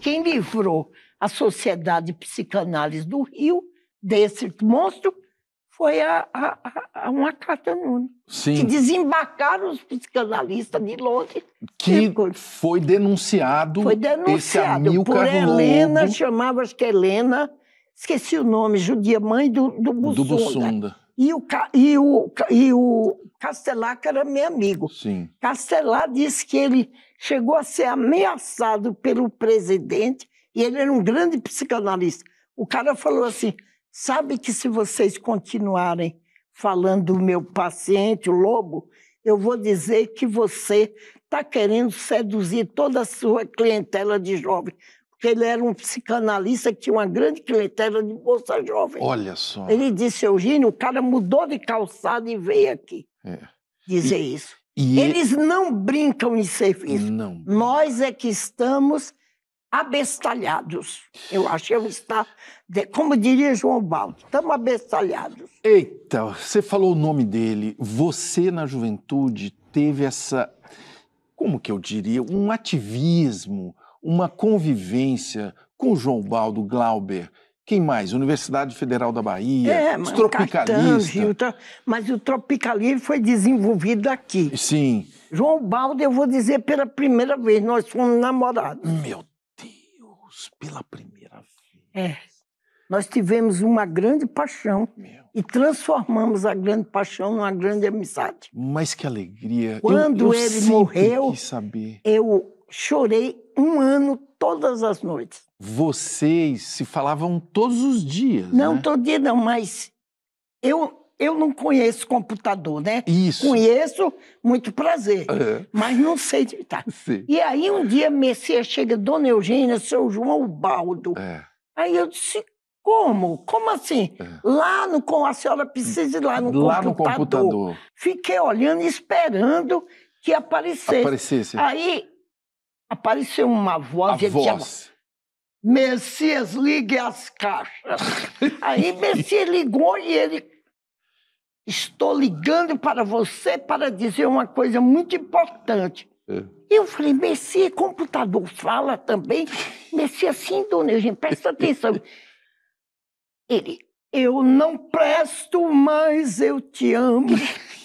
quem livrou a Sociedade de Psicanálise do Rio desse monstro foi a, a, a uma carta Nunes. Sim. Que desembarcaram os psicanalistas de Londres. Que foi denunciado. Foi denunciado por Helena, Lobo. chamava acho que Helena, esqueci o nome, judia mãe do, do Bussunda. Do Bussunda. E o, e o, e o Castelar, que era meu amigo. Sim. Castelar disse que ele chegou a ser ameaçado pelo presidente, e ele era um grande psicanalista. O cara falou assim: sabe que se vocês continuarem falando do meu paciente, o lobo, eu vou dizer que você está querendo seduzir toda a sua clientela de jovens que ele era um psicanalista que tinha uma grande clientela de moça jovem. Olha só. Ele disse, Eugênio, o cara mudou de calçada e veio aqui é. dizer e, isso. E Eles não brincam em serviço. Não. Nós é que estamos abestalhados. Eu acho que eu está, como diria João Baldo, estamos abestalhados. Eita, você falou o nome dele. Você, na juventude, teve essa, como que eu diria, um ativismo, uma convivência com João Baldo Glauber, quem mais? Universidade Federal da Bahia, é, os tropicalistas. Caetano, mas o tropicalismo foi desenvolvido aqui. Sim. João Baldo, eu vou dizer pela primeira vez, nós fomos namorados. Meu Deus, pela primeira vez. É. Nós tivemos uma grande paixão Meu. e transformamos a grande paixão numa grande amizade. Mas que alegria. Quando eu, eu ele morreu, eu chorei um ano todas as noites. Vocês se falavam todos os dias? Não, né? todo dia não, mas eu eu não conheço computador, né? Isso. Conheço, muito prazer, uhum. mas não sei digitar. Sim. E aí um dia Messias chega, Dona Eugênia, seu João Baldo. É. Aí eu disse, como? Como assim? É. Lá no com a senhora precisa ir lá no lá computador. Lá no computador. Fiquei olhando, esperando que aparecesse. Aparecesse. Aí apareceu uma voz. A ele voz. Messias, ligue as caixas. Aí Messias ligou e ele. Estou ligando para você para dizer uma coisa muito importante. É. Eu falei, Messias, computador fala também? Messias, sim, dona Eugênia, presta atenção. Ele, eu não presto, mas eu te amo.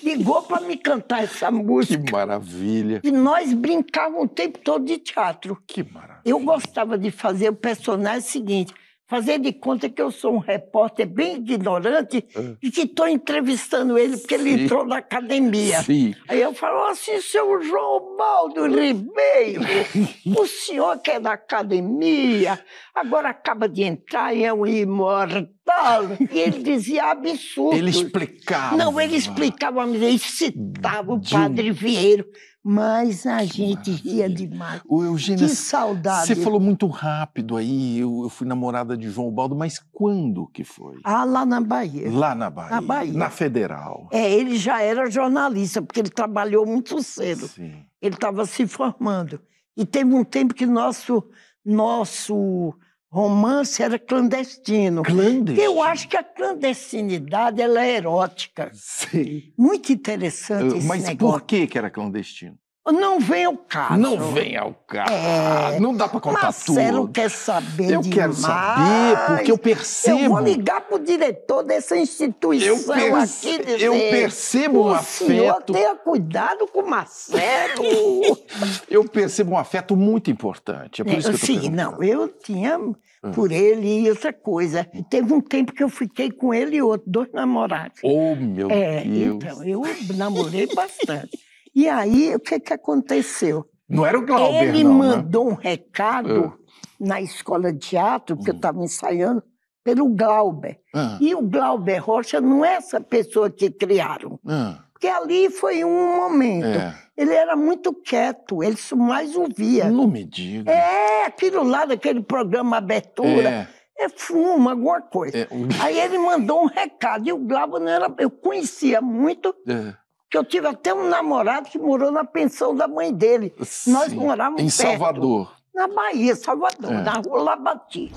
Ligou para me cantar essa música. Que maravilha. E nós brincávamos o tempo todo de teatro. Que maravilha. Eu gostava de fazer o personagem é seguinte fazer de conta que eu sou um repórter bem ignorante ah. e que estou entrevistando ele porque Sim. ele entrou na academia. Sim. Aí eu falo assim, seu João Baldo Ribeiro, o senhor que é da academia, agora acaba de entrar e é um imortal. E ele dizia absurdo. Ele explicava. Não, ele explicava, ele citava o padre Vieiro. Mas a que gente maravilha. ria demais. O que saudade. Você falou muito rápido aí, eu, eu, fui namorada de João Baldo, mas quando que foi? Ah, lá na Bahia. Lá na Bahia. Na Bahia. Na Federal. É, ele já era jornalista, porque ele trabalhou muito cedo. Sim. Ele estava se formando. E teve um tempo que nosso, nosso romance era clandestino. Clandestino. Eu acho que a clandestinidade ela é erótica. Sim. Muito interessante esse Mas negócio. Mas por que, que era clandestino? Não vem ao caso. Não vem ao caso. É, não dá para contar Marcelo tudo. Marcelo quer saber Eu demais. quero saber, porque eu percebo... Eu vou ligar pro diretor dessa instituição eu perce... aqui dizer, Eu percebo um afeto... O senhor tenha cuidado com o Marcelo. eu percebo um afeto muito importante. É por é, isso que eu tô Sim, não, eu tinha por ele e essa coisa. Teve um tempo que eu fiquei com ele e outro, dois namorados. Oh, meu é, Deus. Então, eu namorei bastante. E aí, o que, que aconteceu? Não era o Glauber, Ele não, né? mandou né? um recado é. na escola de teatro, que eu estava hum. ensaiando, pelo Glauber. Ah. E o Glauber Rocha não é essa pessoa que criaram. Ah. Porque ali foi um momento. É. Ele era muito quieto, ele mais ouvia. Não me diga. É, aquilo lá daquele programa Abertura é, é fuma alguma coisa. É, Aí ele mandou um recado, e o Glauber não era. Eu conhecia muito, é que eu tive até um namorado que morou na pensão da mãe dele. Sim, Nós morávamos em perto, Salvador. Na Bahia, Salvador, é. na Rua Labati.